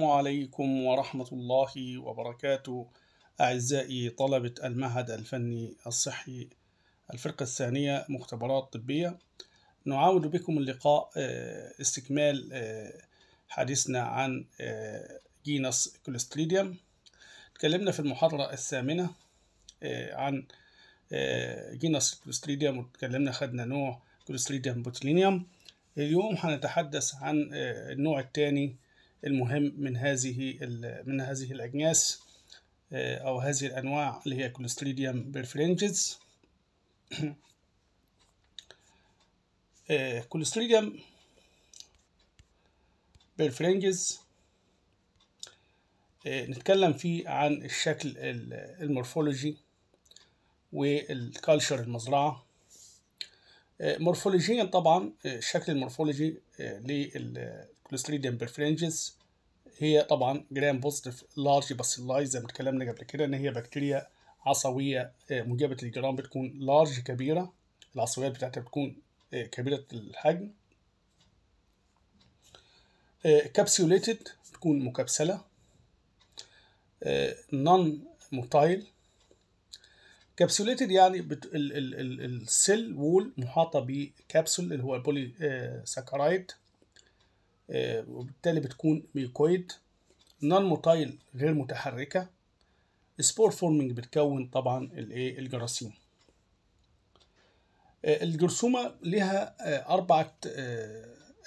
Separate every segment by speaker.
Speaker 1: السلام عليكم ورحمة الله وبركاته أعزائي طلبة المعهد الفني الصحي الفرقة الثانية مختبرات طبية نعاود بكم اللقاء آه، استكمال آه، حديثنا عن آه، جينس كولستريديم تكلمنا في المحاضرة الثامنة عن جينس كولستريديم وتكلمنا خدنا نوع كولستريديم بوتلينيوم اليوم هنتحدث عن النوع الثاني المهم من هذه من هذه الأجناس آه، أو هذه الأنواع اللي هي كلوستريديوم بيرفرينجز كلوستريديوم بيرفرينجز نتكلم فيه عن الشكل المورفولوجي والكالشر المزرعة آه، مورفولوجيا طبعا الشكل آه، المورفولوجي Clostridium perfringens هي طبعا جرام بوزيتيف لارج باسيلاي زي ما اتكلمنا قبل كده ان هي بكتيريا عصويه آه، موجبه الجرام بتكون لارج كبيره العصويات بتاعتها بتكون آه، كبيره الحجم كابسيوليتد آه، بتكون مكبسله نون موتايل كابسوليتد يعني بت... ال... ال... ال... السيل وول محاطه بكبسول اللي هو البولي ساكرايد آه، وبالتالي بتكون ميكويد نون موتايل غير متحركة سبور فورمينج بتكون طبعا الايه الجراثيم آه، الجرثومة لها آه، أربعة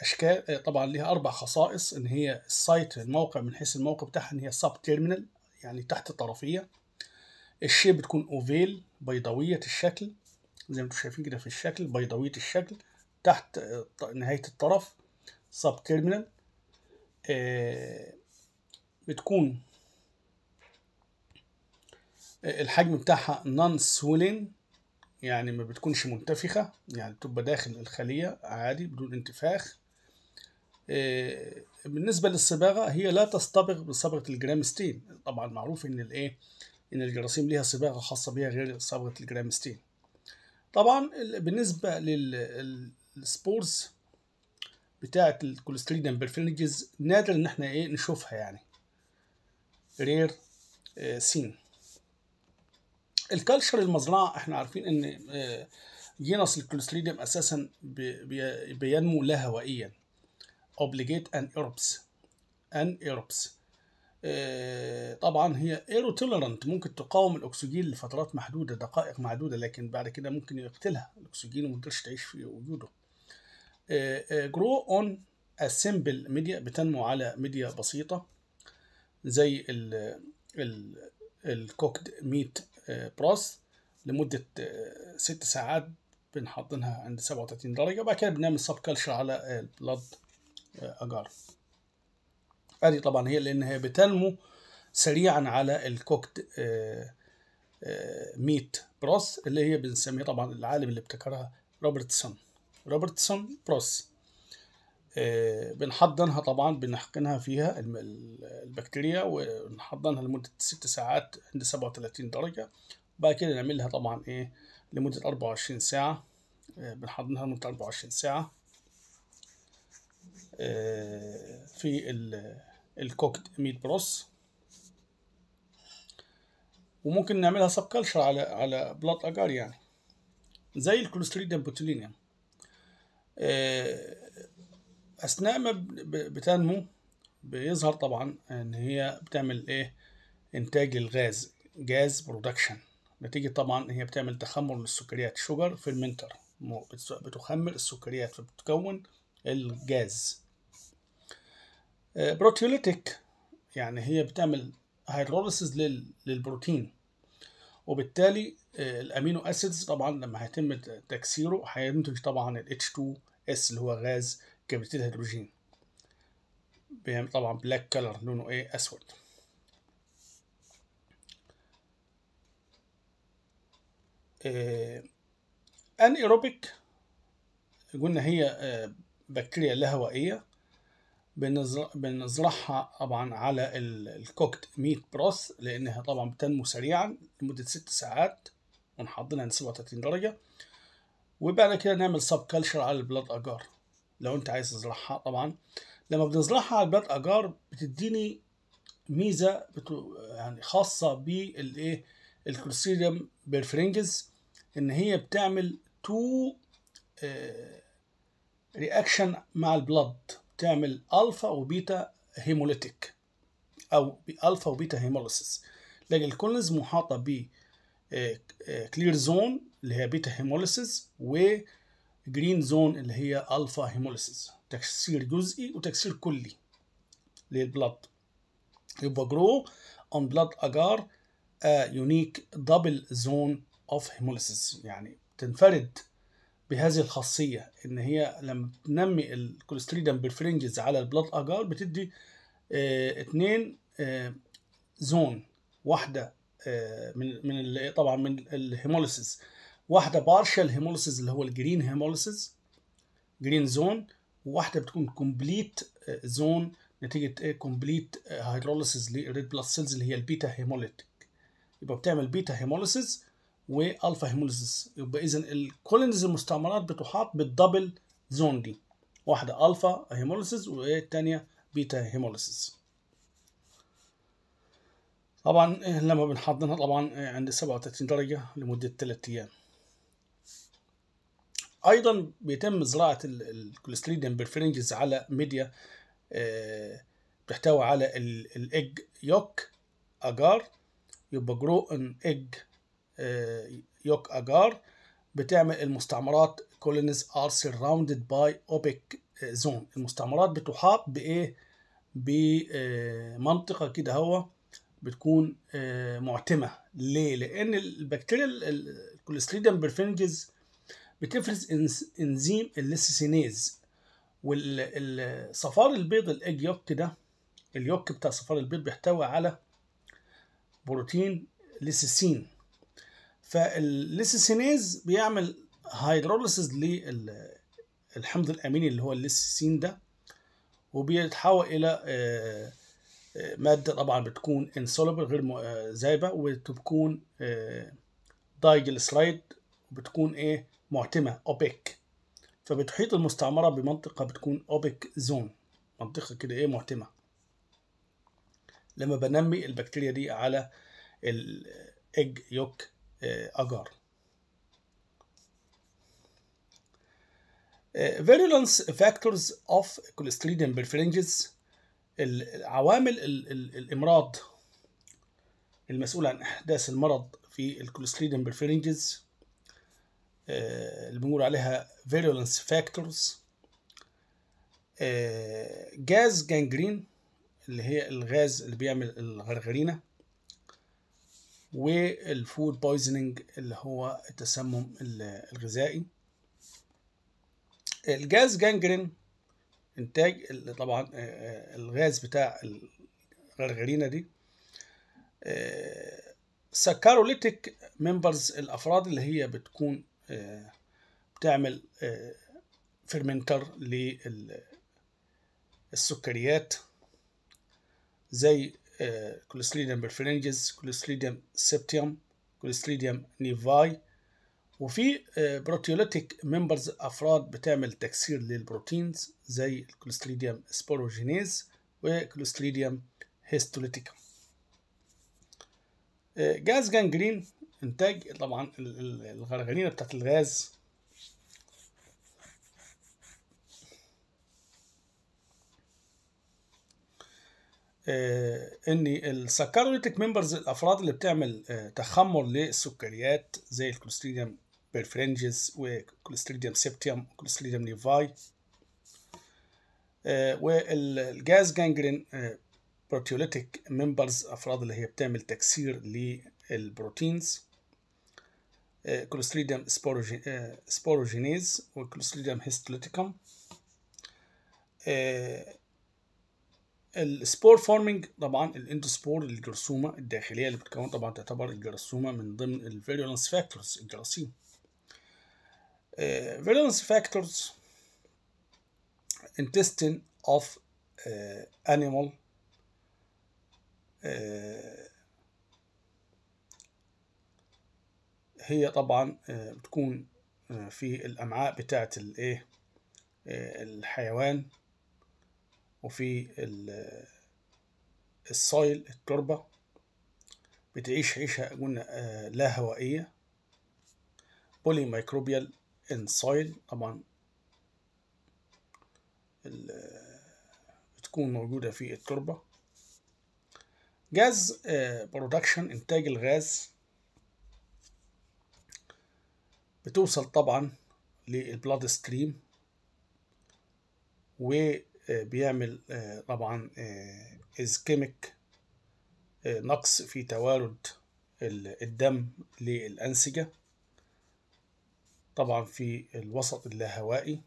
Speaker 1: أشكال طبعا لها أربع خصائص إن هي السايت الموقع من حيث الموقع بتاعها إن هي سب تيرمينال يعني تحت الطرفية الشيب بتكون أوفيل بيضاوية الشكل زي ما انتم شايفين كده في الشكل بيضاوية الشكل تحت نهاية الطرف سب كيرمينال آه، بتكون آه، الحجم بتاعها نون سويلين يعني ما بتكونش منتفخة يعني بتبقى داخل الخلية عادي بدون انتفاخ آه، بالنسبة للصباغة هي لا تصطبغ بصبغة الجرامستين طبعا معروف ان الايه ان الجراثيم ليها صباغة خاصة بيها غير صبغة الجرامستين طبعا بالنسبة للسبورز بتاعة الكوليستريدم بيرفنجز نادر ان احنا ايه نشوفها يعني رير آه، سين الكالشر المزرعة احنا عارفين ان جينس آه، الكوليستريدم اساسا بينمو لا هوائيا اوبليجيت ان ايربس ان ايربس طبعا هي ايرو توليرنت ممكن تقاوم الاكسجين لفترات محدوده دقائق معدوده لكن بعد كده ممكن يقتلها الاكسجين وما تعيش في وجوده جرو اون سيمبل ميديا بتنمو على ميديا بسيطه زي ال الكوكد ميت بروس لمده آه، ست ساعات بنحضنها عند 37 درجه وبعد كده بنعمل سب كلشر على البلاد اجار ادي طبعا هي لان هي بتنمو سريعا على الكوكد ميت بروس اللي هي بنسميها طبعا العالم اللي ابتكرها روبرتسون روبرتسون بروس آه، بنحضنها طبعا بنحقنها فيها البكتيريا ونحضنها لمدة ست ساعات عند سبعة وتلاتين درجة بعد كده نعملها طبعا ايه لمدة أربعة وعشرين ساعة آه، بنحضنها لمدة أربعة وعشرين ساعة آه، في الكوكت ميت بروس وممكن نعملها سب كلشر على على بلاط اجار يعني زي الكلوستريديم بوتولينيوم آه، اثناء ما بتنمو بيظهر طبعا ان هي بتعمل ايه انتاج للغاز جاز برودكشن نتيجه طبعا هي بتعمل تخمر للسكريات شوجر في المنتر بتخمر السكريات فبتكون الجاز بروتيوليتيك آه، يعني هي بتعمل هيدروليسيز للبروتين وبالتالي آه، الامينو اسيدز طبعا لما هيتم تكسيره هينتج طبعا ال H2S اللي هو غاز كبريتيل هيدروجين بيعمل طبعا بلاك كلر لونه ايه اسود ان آه، ايروبيك قلنا هي بكتيريا آه، لا هوائيه بنزرعها طبعا على الكوكت ميت بروس لانها طبعا بتنمو سريعا لمده ست ساعات ونحضنها نسيبها 37 درجه وبعد كده نعمل سب كلشر على البلاد اجار لو انت عايز تزرعها طبعا لما بنزرعها على البلاد اجار بتديني ميزه بتو يعني خاصه بالايه الكلوسيديوم بيرفرنجز ان هي بتعمل تو رياكشن آه، مع البلد تعمل الفا وبيتا هيموليتيك او الفا وبيتا هيموليسيس لاجل الكولنز محاطه ب كلير آه، زون آه، اللي هي بيتا هيموليسيس وجرين زون اللي هي الفا هيموليسيس تكسير جزئي وتكسير كلي للبلاد يبقى جرو اون بلاد اجار يونيك دبل زون اوف هيموليسيس يعني تنفرد بهذه الخاصيه ان هي لما بتنمي الكوليستريدم بالفرنجز على البلاد اجار بتدي اه اه زون واحده اه من من طبعا من الهيموليسيس واحده بارشال هيموليسيس اللي هو الجرين هيموليسيس جرين زون وواحده بتكون كومبليت زون آه، نتيجه ايه كومبليت هيدروليسيس للريد بلاد سيلز اللي هي البيتا هيموليتيك يبقى بتعمل بيتا هيموليسيس والفا هيموليزيس يبقى اذا الكولينز المستعمرات بتحاط بالدبل زون دي واحده الفا هيموليزيس والثانيه بيتا هيموليزيس طبعا إيه، لما بنحضنها طبعا إيه، عند 37 درجه لمده 3 ايام ايضا بيتم زراعه الكوليستريديم بالفرنجز على ميديا إيه، بتحتوي على الايج يوك اجار يبقى جرو ان ايج آه، يوك اجار بتعمل المستعمرات كولينز ار سراوندد باي اوبك زون المستعمرات بتحاط بايه بمنطقه كده هو بتكون آه، معتمه ليه لان البكتيريا الكوليستريديم برفنجز بتفرز انزيم الليسيسينيز والصفار البيض الايج يوك ده اليوك بتاع صفار البيض بيحتوي على بروتين ليسيسين فالليسيسينيز بيعمل هيدروليسيز للحمض الاميني اللي هو الليسيسين ده وبيتحول الى آه، آه، ماده طبعا بتكون انسولبل غير ذايبه آه، وبتكون دايجلسرايد وبتكون ايه معتمه اوبيك فبتحيط المستعمره بمنطقه بتكون اوبيك زون منطقه كده ايه معتمه لما بنمي البكتيريا دي على الايج يوك أجار uh, virulence factors of Clostridium perfringens العوامل الامراض المسؤولة عن إحداث المرض في الكولستريديم برفرنجز uh, اللي بنقول عليها فيرولنس فاكتورز جاز جانجرين اللي هي الغاز اللي بيعمل الغرغرينة والفود بويزنينج اللي هو التسمم الغذائي الجاز جانجرين انتاج طبعا آه، آه، الغاز بتاع الغرغرينه دي آه، سكاروليتيك ممبرز الافراد اللي هي بتكون بتعمل فيرمنتر للسكريات زي آه، كلوسليديم بالفرنجز كلوسليديم سبتيوم كلوسليديم نيفاي وفي آه، بروتيوليتيك ممبرز افراد بتعمل تكسير للبروتينز زي الكولوسليديوم سبوروجينيز وكولوسليديوم هيستوليتيكا آه، جاز جانجرين انتاج طبعا الغرغرينه بتاعت الغاز ان السكروليتك ممبرز الافراد اللي بتعمل آه، تخمر للسكريات زي الكلوستريديوم بيرفرنجز وكلوستريديوم سيبتيوم وكلوستريديوم نيفاي آه، والجاز جانجرين بروتيوليتيك آه، ممبرز افراد اللي هي بتعمل تكسير للبروتينز كلوستريديوم سبوروجينيز وكلوستريديوم هيستوليتيكم السبور فورمينج طبعا الاندوسبور الجرثومه الداخليه اللي بتكون طبعا تعتبر الجرثومه من ضمن الفيرولنس فاكتورز الجراثيم فيرولنس آه، فاكتورز intestine of انيمال آه، animal آه، هي طبعا بتكون في الامعاء بتاعه الايه الحيوان وفي الصايل التربة بتعيش عيشة قلنا آه، لا هوائية بولي مايكروبيال ان سايل طبعا آه، بتكون موجودة في التربة جاز برودكشن آه، إنتاج الغاز بتوصل طبعا للبلاد ستريم و بيعمل آه، طبعا إزكيميك آه، آه، نقص في توارد الدم للأنسجة طبعا في الوسط اللاهوائي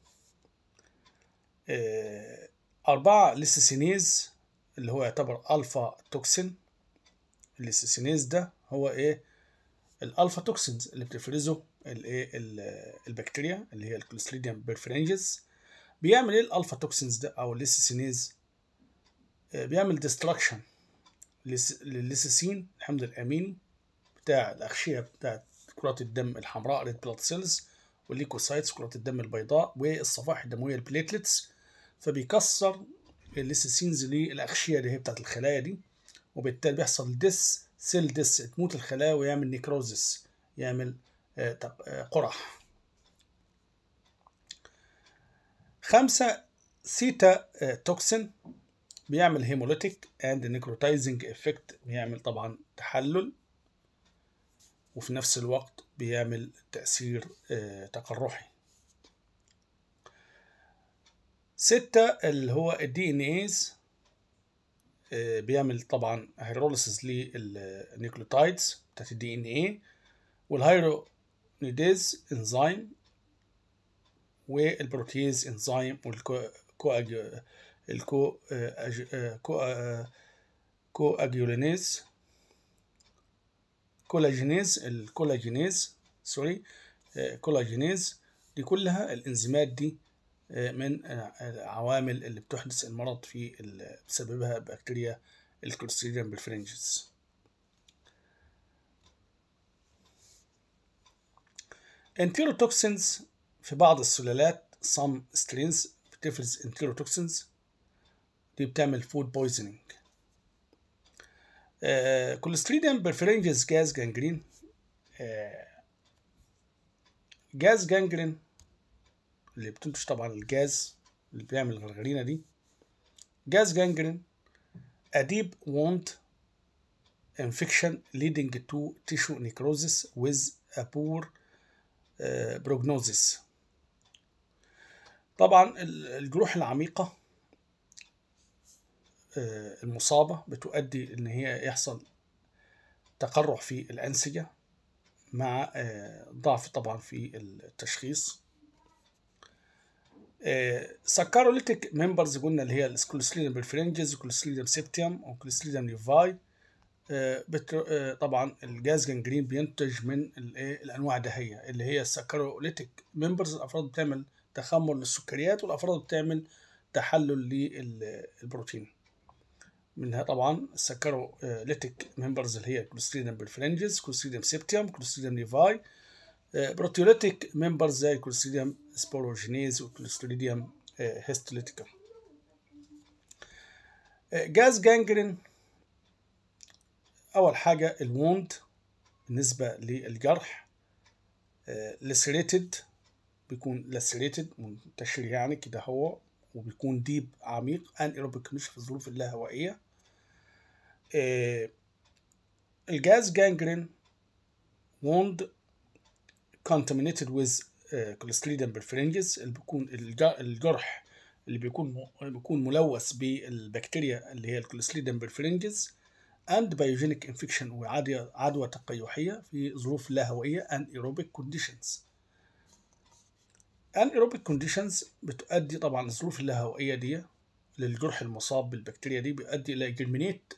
Speaker 1: أربعة ليسيسينيز اللي هو يعتبر ألفا توكسين الليسيسينيز ده هو إيه الألفا توكسينز اللي بتفرزه إيه؟ البكتيريا اللي هي الكلوسليديم بيرفرينجز بيعمل ايه الالفا توكسينز ده او الليسيسينيز آه، بيعمل ديستراكشن للليسيسين الحمض الاميني بتاع الاغشيه بتاعت كرات الدم الحمراء ريد بلاد سيلز والليكوسايتس كرات الدم البيضاء والصفائح الدمويه البليتلتس فبيكسر الليسيسينز للاغشيه اللي هي بتاعت الخلايا دي وبالتالي بيحصل ديس سيل ديس تموت الخلايا ويعمل نيكروزس يعمل آه، آه، قرح خمسة سيتا توكسين بيعمل هيموليتيك اند نيكروتايزنج افكت بيعمل طبعا تحلل وفي نفس الوقت بيعمل تأثير آه، تقرحي ستة اللي هو الدي ان ايز بيعمل طبعا هيروليسيس للنيكلوتايدز بتاعت الدي ان ايه والهيرونيديز انزيم والبروتيز انزيم والكو الكو كو اجيولينيز كولاجينيز الكولاجينيز سوري كولاجينيز دي كلها الانزيمات دي آه، من العوامل آه، اللي بتحدث المرض في بسببها بكتيريا الكلوستريديوم بالفرنجز انتيروتوكسينز في بعض السلالات سام سترينز بتفرز انتيروتوكسينز دي بتعمل فود بويزنينج كولستريديم بيرفرينجز جاز جانجرين جاز جانجرين اللي بتنتج طبعا الجاز اللي بيعمل الغرغرينه دي جاز جانجرين اديب ووند infection leading to tissue necrosis with a بروجنوزيس uh, آه، طبعا الجروح العميقة آه، المصابة بتؤدي إن هي يحصل تقرح في الأنسجة مع آه، ضعف طبعا في التشخيص سكاروليتيك آه، ممبرز قلنا اللي هي السكولسليدم بالفرنجز وكولسليدم سيبتيوم وكولسليدم نيفاي طبعا الجاز جنجرين بينتج من إيه، الانواع دهية اللي هي السكاروليتيك ممبرز الافراد بتعمل تخمر للسكريات والأفراد بتعمل تحلل للبروتين منها طبعا السكروليتيك آه، ممبرز اللي هي كلوستريدم بالفرنجز كلوستريدم سيبتيوم كلوستريدم ليفاي آه، بروتيوليتيك ممبرز زي كلوستريدم سبوروجينيز وكلوستريدم آه، هيستوليتيكا جاز جانجرين اول حاجه الووند بالنسبه للجرح لسريتد بيكون لاسيريتد منتشر يعني كده هو وبيكون ديب عميق ان ايروبيك مش في الظروف اللاهوائيه آه الجاز جانجرين ووند contaminated with كولستريدم آه، برفرنجز اللي بيكون الجرح اللي بيكون بيكون ملوث بالبكتيريا اللي هي الكولستريدم برفرنجز and biogenic infection وعدوى تقيحيه في ظروف لا هوائيه and aerobic conditions الايروبيك كونديشنز بتؤدي طبعا الظروف الهوائيه دي للجرح المصاب بالبكتيريا دي بيؤدي الى جيرمينيت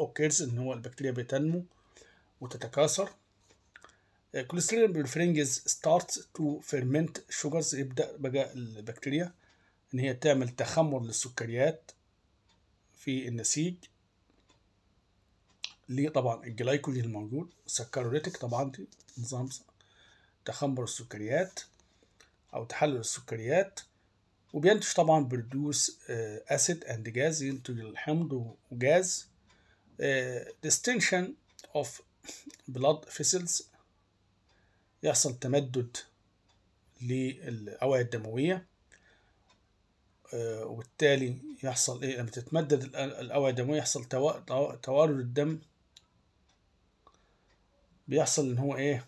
Speaker 1: اوكيرز ان هو البكتيريا بتنمو وتتكاثر كوليسترين بيرفرنجز ستارت تو فيرمنت شوجرز يبدا بقى البكتيريا ان هي تعمل تخمر للسكريات في النسيج ليه طبعا الجلايكوجين الموجود سكروريتك طبعا دي نظام تخمر السكريات او تحلل السكريات وبينتج طبعا بردوس آه، اسيد اند جاز ينتج الحمض وجاز آه، ديستنشن اوف بلاد فيسلز يحصل تمدد للاوعيه الدمويه آه، وبالتالي يحصل ايه لما تتمدد الاوعيه الدمويه يحصل توارد الدم بيحصل ان هو ايه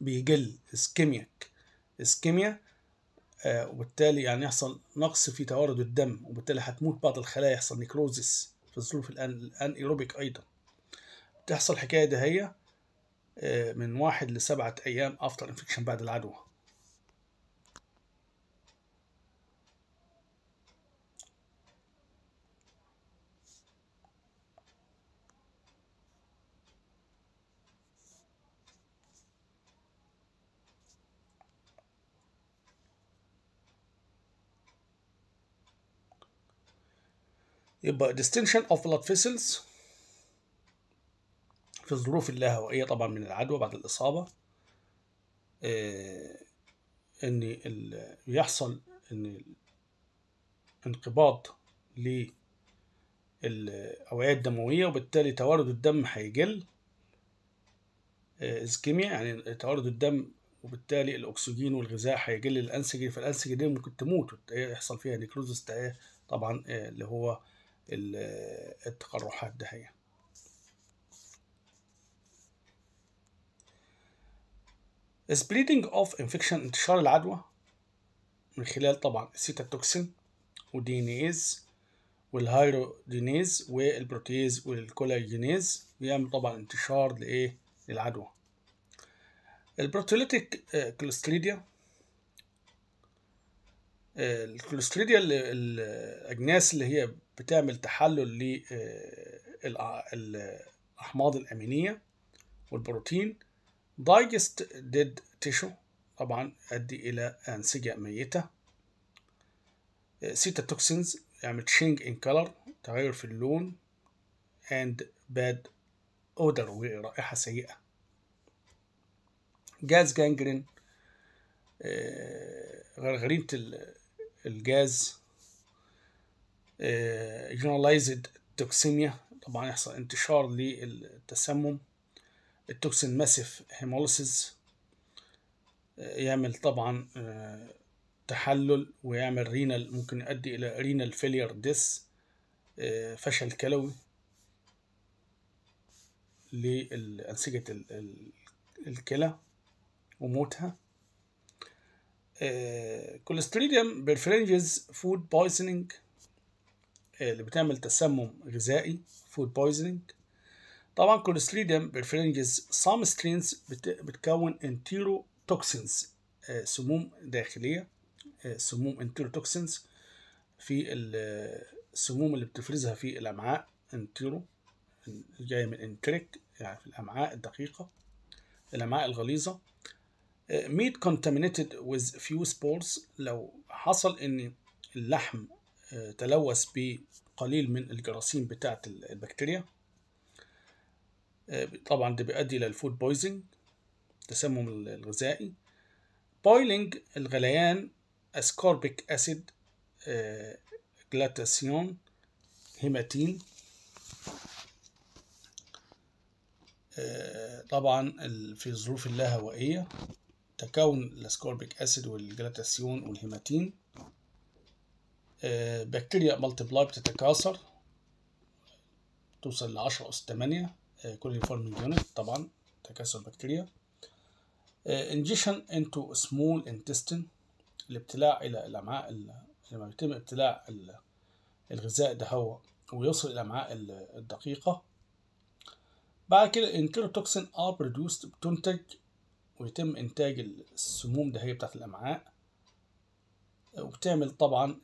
Speaker 1: بيجل اسكيميك اسكيميا آه وبالتالي يعني يحصل نقص في توارد الدم وبالتالي هتموت بعض الخلايا يحصل نيكروزيس في الظروف ايروبيك ايضا تحصل الحكايه دهية آه، من واحد لسبعة أيام أفتر انفكشن بعد العدوى يبقى distinction of blood vessels في الظروف اللاهوائية طبعا من العدوى بعد الإصابة آه إن يحصل إن انقباض للأوعية الدموية وبالتالي توارد الدم هيقل إسكيميا آه، يعني توارد الدم وبالتالي الأكسجين والغذاء هيقل للأنسجة فالأنسجة دي ممكن تموت يحصل فيها نيكروزس طبعا آه، اللي هو التقرحات ده هي. spreading of infection انتشار العدوى من خلال طبعا السيتاتوكسين ودي ان ايز والهيرودينيز والبروتيز والكولاجينيز بيعمل طبعا انتشار لايه للعدوى البروتوليتيك آه، كلوستريديا آه، الكلوستريديا الاجناس اللي هي بتعمل تحلل للأحماض آه، الأمينية والبروتين دايجست ديد تيشو طبعا أدي إلى أنسجة ميتة توكسينز يعمل تشينج إن كلر تغير في اللون and bad odor ورائحة سيئة جاز جانجرين آه، غرغرينة الجاز جنرالايزد آه، توكسيميا طبعا يحصل انتشار للتسمم التوكسين ماسيف آه، هيموليسيس يعمل طبعا آه، تحلل ويعمل رينال ممكن يؤدي الى رينال فيلير ديس فشل كلوي لأنسجة الكلى وموتها كوليستريديوم بيرفرينجز فود بويزنينج اللي بتعمل تسمم غذائي فود poisoning طبعا كولستريديم برفرنجز سام سترينز بتكون انتيرو آه، توكسينز سموم داخليه آه، سموم انتيرو توكسينز في السموم آه، اللي بتفرزها في الامعاء انتيرو جايه من انتريك يعني في الامعاء الدقيقه الامعاء الغليظه ميت contaminated with few spores لو حصل ان اللحم تلوث بقليل من الجراثيم بتاعة البكتيريا آه، طبعا ده بيؤدي للفود بويزنج التسمم الغذائي بويلنج الغليان اسكوربيك اسيد جلاتاسيون هيماتين طبعا في الظروف اللاهوائية تكون الاسكوربيك اسيد والجلاتاسيون والهيماتين بكتيريا آه، مالتيبلاي بتتكاثر توصل ل 10 أس 8 كوليفورمينج يونت طبعا تكاثر بكتيريا انجيشن انتو سمول انتستين الابتلاع الى الامعاء لما يتم ابتلاع الغذاء ده هو ويوصل الى الامعاء الدقيقه بعد كده الانتيروتوكسين ار برودوست بتنتج ويتم انتاج السموم ده هي بتاعت الامعاء وبتعمل طبعا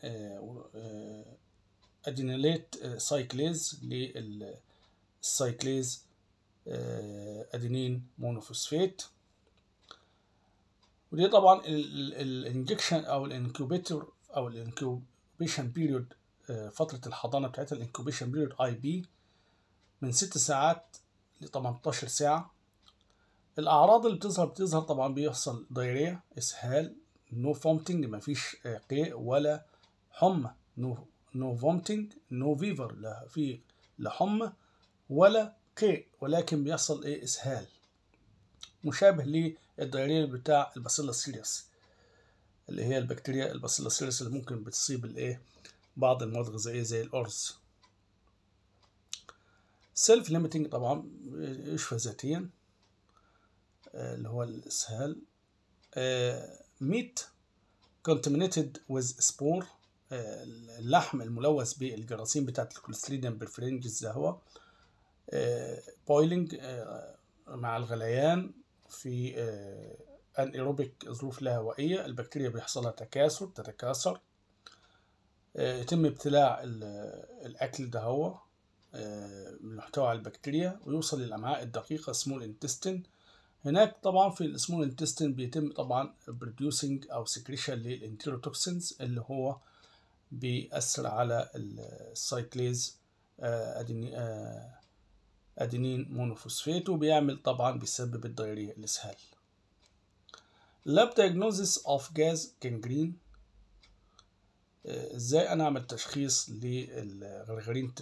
Speaker 1: ادينيليت سايكليز للسايكليز ادينين مونوفوسفات ودي طبعا الانجكشن او الانكوبيتور او الانكوبيشن آه، بيريود فترة الحضانة بتاعتها الانكوبيشن بيريود اي بي من ست ساعات ل 18 ساعة الأعراض اللي بتظهر بتظهر طبعا بيحصل دايرية إسهال نو فومتنج مفيش قيء ولا حمى نو نو فومتنج نو فيفر لا في لا حمى ولا قيء ولكن بيحصل ايه اسهال مشابه للدايريا بتاع الباسيلا سيريس اللي هي البكتيريا الباسيلا سيريس اللي ممكن بتصيب الايه بعض المواد الغذائيه زي الارز سيلف ليميتنج طبعا يشفى ذاتيا آه، اللي هو الاسهال آه ميت contaminated with spore آه، اللحم الملوث بالجراثيم بتاعت الكلوستريديم بالفرنجز ده هو آه، بويلنج آه، مع الغليان في انيروبيك ظروف لا هوائية البكتيريا بيحصلها تكاثر تتكاثر يتم ابتلاع الأكل ده هو محتوى على البكتيريا ويوصل للأمعاء الدقيقة سمول انتستين هناك طبعا في السمول انتستين بيتم طبعا بروديوسنج او سكريشن للانتيروتوكسينز اللي هو بيأثر على السايكليز آه، آه، ادينين مونوفوسفيت وبيعمل طبعا بيسبب الدايريه الاسهال لاب دايجنوزيس اوف جاز كانجرين ازاي انا اعمل تشخيص للغرغرينه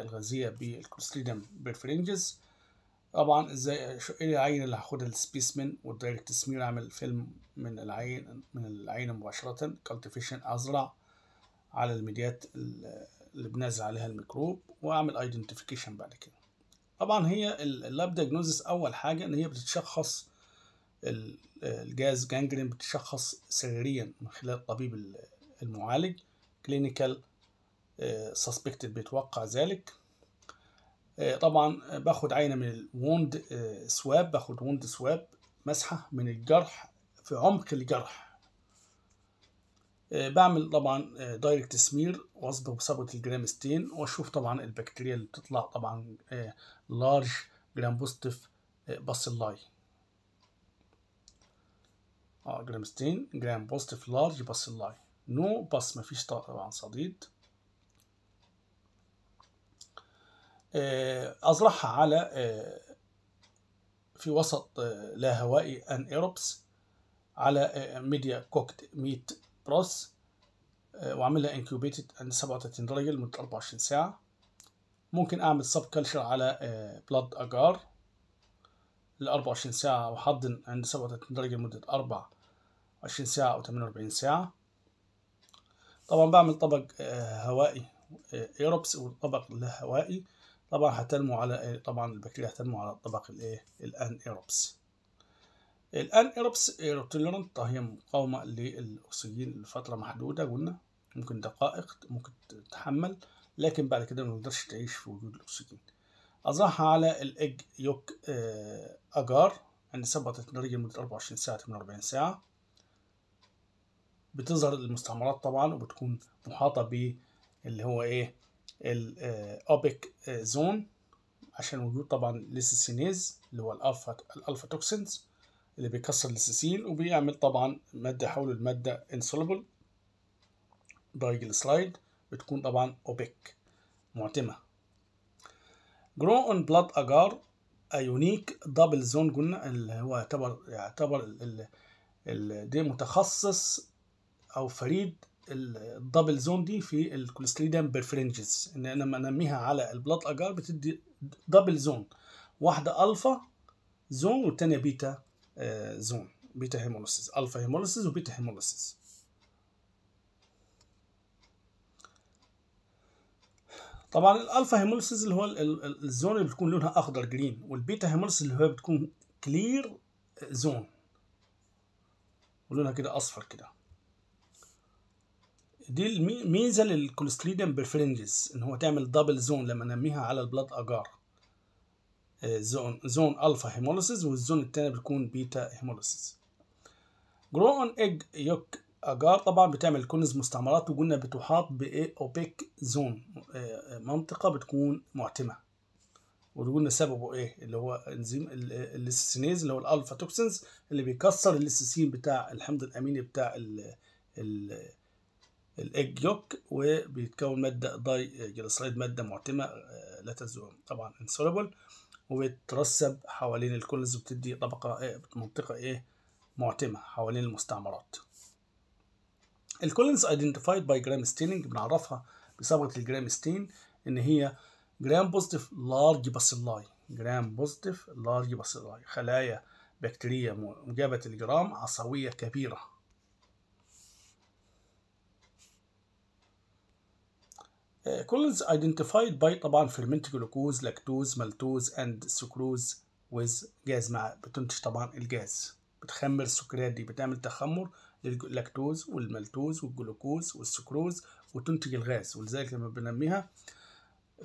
Speaker 1: الغازية بالكلوستريديم بيرفرينجز طبعا ازاي ايه العين اللي هاخدها السبيسمن والدايركت سمير اعمل فيلم من العين من العين مباشره كالتيفيشن ازرع على الميديات اللي بنزرع عليها الميكروب واعمل ايدنتيفيكيشن بعد كده طبعا هي اللاب دايجنوزس اول حاجه ان هي بتتشخص الجاز جانجرين بتتشخص سريريا من خلال الطبيب المعالج كلينيكال آه، سسبكتد بيتوقع ذلك آه، طبعا آه، باخد عينه من الووند آه، سواب باخد ووند سواب مسحه من الجرح في عمق الجرح بعمل طبعا دايركت سمير واصبغ بصبغه الجرامستين واشوف طبعا البكتيريا اللي بتطلع طبعا لارج جرام بوستيف باسيلاي اه جرامستين جرام بوستيف لارج باسيلاي نو باس مفيش طبعا صديد آه، أزرعها على آه، في وسط آه، لا هوائي أن إيروبس على ميديا كوكت ميت بلس وعملها انكيوبيتد عند 37 درجة لمدة 24 ساعة ممكن أعمل سب كلشر على بلاد أجار ل 24 ساعة وحضن عند 37 درجة لمدة 24 ساعة أو 48 ساعة طبعا بعمل طبق هوائي ايروبس وطبق لا هوائي طبعا هتنمو على إيه؟ طبعا البكتيريا هتنمو على طبق الايه الان ايروبس الان ايروبس ايروتولرنت هي مقاومه للاكسجين لفتره محدوده قلنا ممكن دقائق ممكن تتحمل لكن بعد كده ما تقدرش تعيش في وجود الاكسجين اضعها على الاج يوك آه، اجار عند ثبتت النرجة لمدة 24 ساعة 48 ساعة بتظهر المستعمرات طبعا وبتكون محاطة ب اللي هو ايه الاوبك آه، آه، زون عشان وجود طبعا ليسيسينيز اللي هو الالفا الالفا توكسينز اللي بيكسر الليسيسين وبيعمل طبعا ماده حول الماده انسولبل سلايد بتكون طبعا اوبك معتمه جرو اون بلاد اجار ايونيك دبل زون قلنا اللي هو يعتبر يعتبر ال ال ال دي متخصص او فريد الدبل زون دي في الكوليستريديم برفرنجز ان انا لما انميها على البلاد اجار بتدي دبل زون واحده الفا زون والثانيه بيتا آه، زون بيتا هيموليسيس الفا هيموليسيس وبيتا هيموليسيس طبعا الالفا هيموليسيس اللي هو الزون اللي بتكون لونها اخضر جرين والبيتا هيموليسيس اللي هو بتكون كلير زون ولونها كده اصفر كده دي الميزه للكولستريديم بالفرنجز ان هو تعمل دبل زون لما انميها على البلاد اجار زون زون الفا هيموليسيس والزون التاني بيكون بيتا هيموليسيس جرو اون ايج يوك اجار طبعا بتعمل كنز مستعمرات وقلنا بتحاط بايه اوبيك زون منطقه بتكون معتمه وقلنا سببه ايه اللي هو انزيم الليسينيز اللي هو الالفا توكسينز اللي بيكسر الليسين بتاع الحمض الاميني بتاع ال الايج يوك وبيتكون ماده داي جليسرايد ماده معتمه آه، لا تزول طبعا انسولبل وبترسب حوالين الكولز وبتدي طبقه آه، منطقه ايه معتمه حوالين المستعمرات الكولنز ايدنتيفايد باي جرام ستيننج بنعرفها بصبغه الجرام ستين ان هي جرام بوزيتيف لارج باسيلاي جرام بوزيتيف لارج باسيلاي خلايا بكتيريا موجبه الجرام عصويه كبيره كولز ايدنتيفايد باي طبعا فيرمنت جلوكوز لاكتوز مالتوز اند سكروز ويز جاز مع بتنتج طبعا الجاز بتخمر السكريات دي بتعمل تخمر للاكتوز والمالتوز والجلوكوز والسكروز وتنتج الغاز ولذلك لما بنميها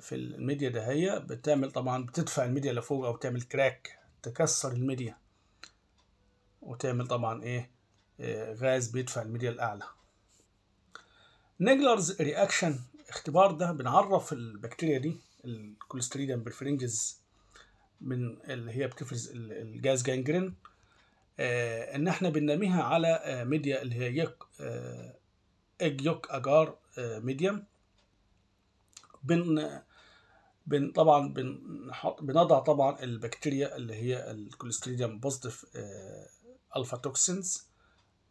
Speaker 1: في الميديا ده هي بتعمل طبعا بتدفع الميديا لفوق او تعمل كراك تكسر الميديا وتعمل طبعا ايه آه، غاز بيدفع الميديا الاعلى نيجلرز رياكشن الاختبار ده بنعرف البكتيريا دي الكوليستريديم بالفرنجز من اللي هي بتفرز الجاز جانجرين آه، ان احنا بننميها على آه، ميديا اللي هي يك اج يوك اجار آه، ميديم بن بن طبعا بنحط بنضع طبعا البكتيريا اللي هي الكوليستريديم بوزيتيف الفا توكسينز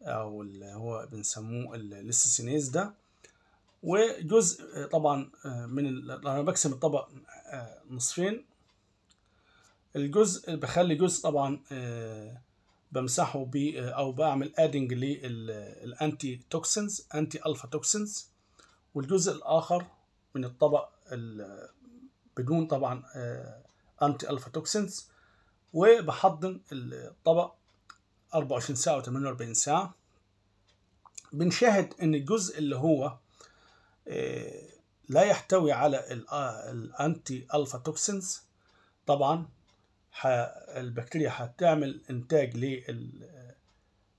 Speaker 1: او اللي هو بنسموه الليسيسينيز ده وجزء آه، طبعا آه، من انا بقسم الطبق آه، نصفين الجزء بخلي جزء طبعا بمسحه او بعمل ادنج للانتي توكسينز انتي الفا توكسينز والجزء الاخر من الطبق بدون طبعا انتي الفا توكسينز وبحضن الطبق 24 ساعه و 48 ساعه بنشاهد ان الجزء اللي هو لا يحتوي على الانتي الفا توكسينز طبعا البكتيريا هتعمل انتاج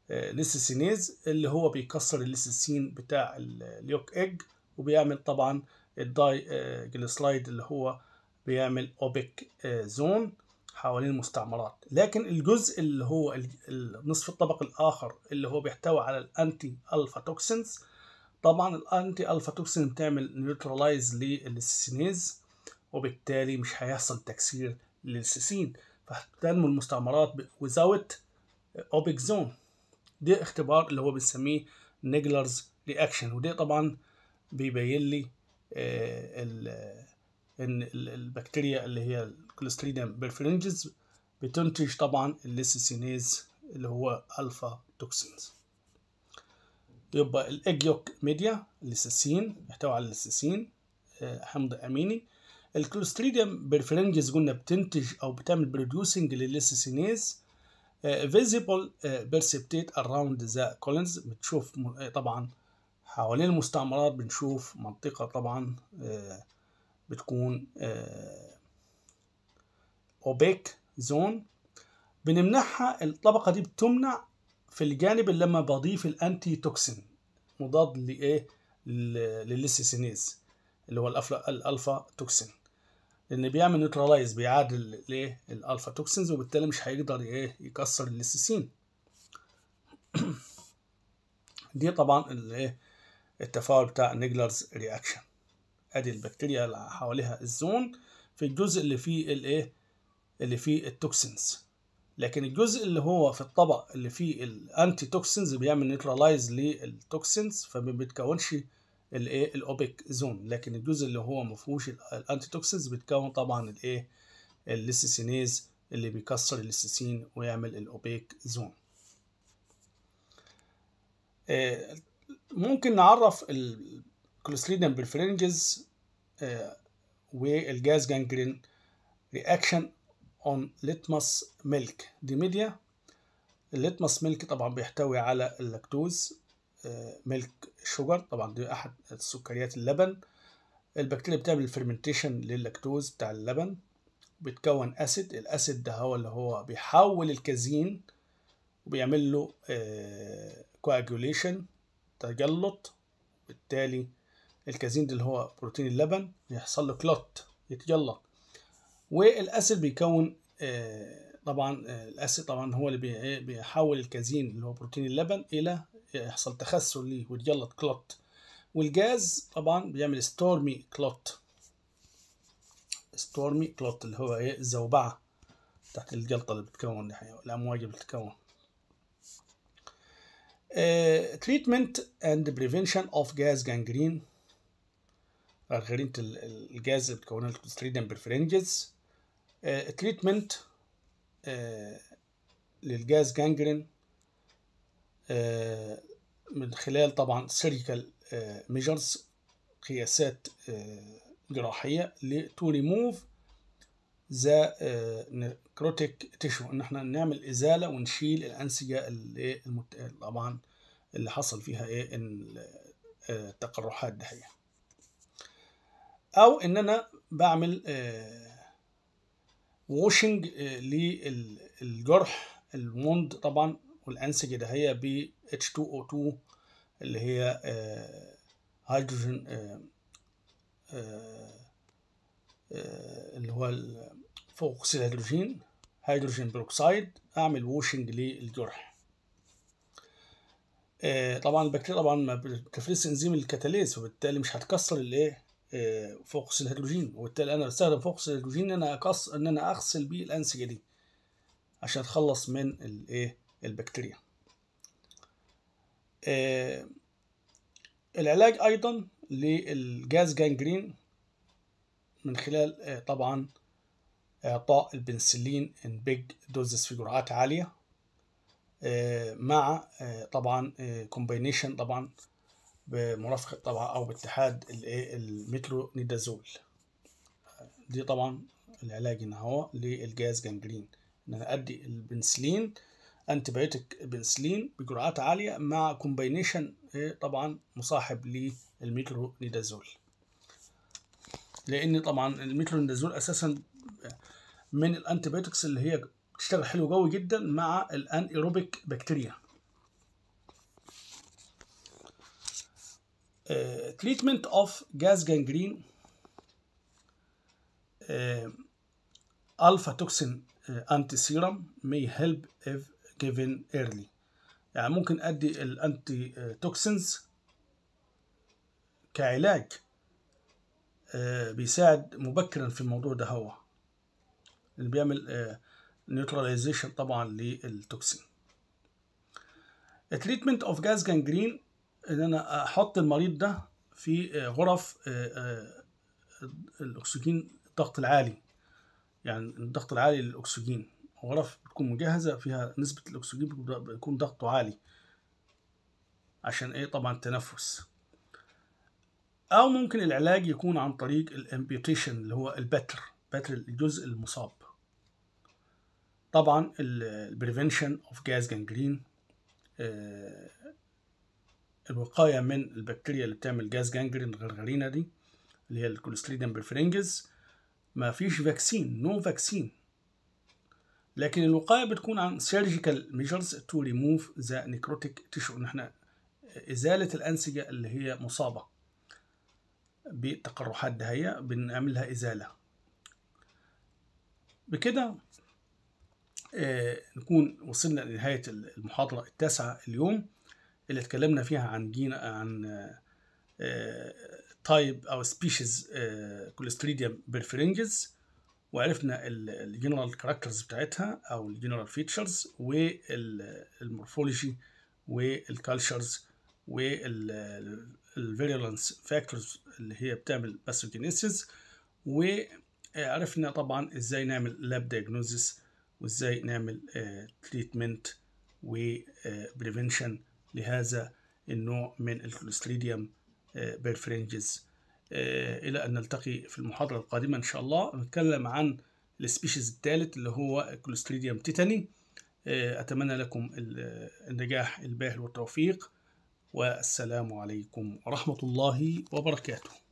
Speaker 1: للسيسينيز آه، اللي هو بيكسر الليسيسين بتاع اليوك ايج وبيعمل طبعا الداي جليسلايد اللي هو بيعمل اوبيك آه، زون حوالين المستعمرات لكن الجزء اللي هو نصف الطبق الاخر اللي هو بيحتوي على الانتي الفا توكسينز طبعا الانتي توكسين بتعمل نيوترلايز للسيسينيز وبالتالي مش هيحصل تكسير للسيسين فهتنمو المستعمرات without زون ده اختبار اللي هو بنسميه نيجلرز رياكشن وده طبعا بيبين لي آه، ان البكتيريا اللي هي الكلستريديم بيرفرنجز بتنتج طبعا الليسيسينيز اللي هو الفا توكسينز بيبقى الاجيوك ميديا ليسيسين يحتوي على الليسيسين آه، حمض اميني الكلوستريديوم بيرفرنجز قلنا بتنتج او بتعمل بروديوسنج للليسيسينيز فيزيبل بيرسبتيت اراوند ذا كولنز بتشوف آه، طبعا حوالين المستعمرات بنشوف منطقة طبعا آه، بتكون اوبيك زون بنمنحها الطبقة دي بتمنع في الجانب اللي لما بضيف الانتي توكسين مضاد لايه للليسيسينيز اللي هو الالفا توكسين لان بيعمل نيوترلايز بيعادل الايه الالفا توكسينز وبالتالي مش هيقدر ايه يكسر الليسيسين دي طبعا الايه التفاعل بتاع نيجلرز رياكشن ادي البكتيريا اللي حواليها الزون في الجزء اللي فيه الايه اللي فيه التوكسينز لكن الجزء اللي هو في الطبق اللي فيه الانتي توكسينز بيعمل نيوتراليز للتوكسينز فما بتكونش الايه الاوبيك زون لكن الجزء اللي هو ما فيهوش الانتي توكسينز بتكون طبعا الايه الليسيسينيز اللي بيكسر الليسيسين ويعمل الاوبيك آه، زون ممكن نعرف الكلوستريديم بالفرنجز والجاز جانجرين رياكشن on litmus milk دي ميديا الليتمس ميلك طبعا بيحتوي على اللاكتوز ميلك شوجر طبعا دي احد سكريات اللبن البكتيريا بتعمل الفرمنتيشن لللاكتوز بتاع اللبن بتكون اسيد الاسيد ده هو اللي هو بيحول الكازين وبيعمل له كواجوليشن آه، تجلط بالتالي الكازين ده اللي هو بروتين اللبن يحصل له كلوت يتجلط والاسيد بيكون آه، طبعا آه، الاسيد طبعا هو اللي إيه، بيحول الكازين اللي هو بروتين اللبن الى يحصل تخثر ليه ويتجلط كلوت والجاز طبعا بيعمل ستورمي كلوت ستورمي كلوت اللي هو ايه الزوبعه تحت الجلطه اللي بتتكون دي الامواج اللي بتتكون تريتمنت اند بريفنشن اوف جاز جانجرين غرغرينه الجاز اللي بتكونها الكلوستريديم بريفرنجز تريتمنت للجاز جانجرين من خلال طبعا سيريكال آه، ميجرز قياسات آه، جراحية to remove ذا نكروتيك تيشو ان احنا نعمل ازاله ونشيل الانسجه اللي المت... طبعا اللي حصل فيها ايه ان آه، التقرحات دهية او ان انا بعمل ووشنج آه، للجرح الموند طبعا والأنسجة ده هي ب H2O2 اللي هي هيدروجين آه، آه، اللي هو فوق أكسيد الهيدروجين هيدروجين بروكسايد أعمل ووشنج للجرح طبعا البكتيريا طبعا ما بتفرز انزيم الكاتاليز وبالتالي مش هتكسر الايه فوكس الهيدروجين وبالتالي انا بستخدم فوكس الهيدروجين ان انا اقص ان انا اغسل بيه الانسجه دي عشان اتخلص من الايه البكتيريا آه العلاج ايضا للجاز جانجرين من خلال آه طبعا اعطاء البنسلين ان بيج دوزز في جرعات عاليه آه مع آه، طبعا كومبينيشن آه، طبعا بمرافقه طبعا او باتحاد الايه نيدازول دي طبعا العلاج هنا هو للجهاز جانجرين ان انا ادي البنسلين انتي بنسلين بجرعات عاليه مع كومباينيشن طبعا مصاحب للميترونيدازول لان طبعا الميترونيدازول اساسا من الانتي اللي هي بتشتغل حلو قوي جدا مع الان ايروبيك بكتيريا آه، treatment of gas gangrene آه، alpha toxin آه، anti serum may help if given early يعني ممكن ادي الانتي توكسينز كعلاج بيساعد مبكرا في الموضوع ده هو اللي بيعمل نيوتراليزيشن طبعا للتوكسين treatment of gas gangrene ان انا احط المريض ده في آه، غرف آه، آه، الاكسجين الضغط العالي يعني الضغط العالي للاكسجين غرف بتكون مجهزه فيها نسبه الاكسجين بيكون ضغطه عالي عشان ايه طبعا التنفس او ممكن العلاج يكون عن طريق الامبيوتيشن اللي هو البتر بتر الجزء المصاب طبعا البريفنشن اوف جاز جانجرين الوقايه من البكتيريا اللي بتعمل جاز جانجرين غرغرينا دي اللي هي الكولستريديم بالفرنجز ما فيش فاكسين نو no فاكسين لكن الوقايه بتكون عن سيرجيكال ميجرز تو ريموف ذا نيكروتيك تيشو ان احنا ازاله الانسجه اللي هي مصابه بالتقرحات دهية بنعملها ازاله بكده آه، نكون وصلنا لنهايه المحاضره التاسعه اليوم اللي اتكلمنا فيها عن جين عن تايب آه، او سبيشيز كولستريديوم بيرفرنجز وعرفنا الجنرال كاركترز بتاعتها او الجنرال فيتشرز والمورفولوجي والكالتشرز والفيرولنس فاكتورز اللي هي بتعمل باثوجينيسيس وعرفنا طبعا ازاي نعمل لاب دايجنوزيس وازاي نعمل تريتمنت وبريفنشن uh, لهذا النوع من الكلوستريديوم آه، بيرفرنجز آه، إلى أن نلتقي في المحاضرة القادمة إن شاء الله نتكلم عن السبيشيز الثالث اللي هو الكلوستريديوم تيتاني آه، أتمنى لكم النجاح الباهر والتوفيق والسلام عليكم ورحمة الله وبركاته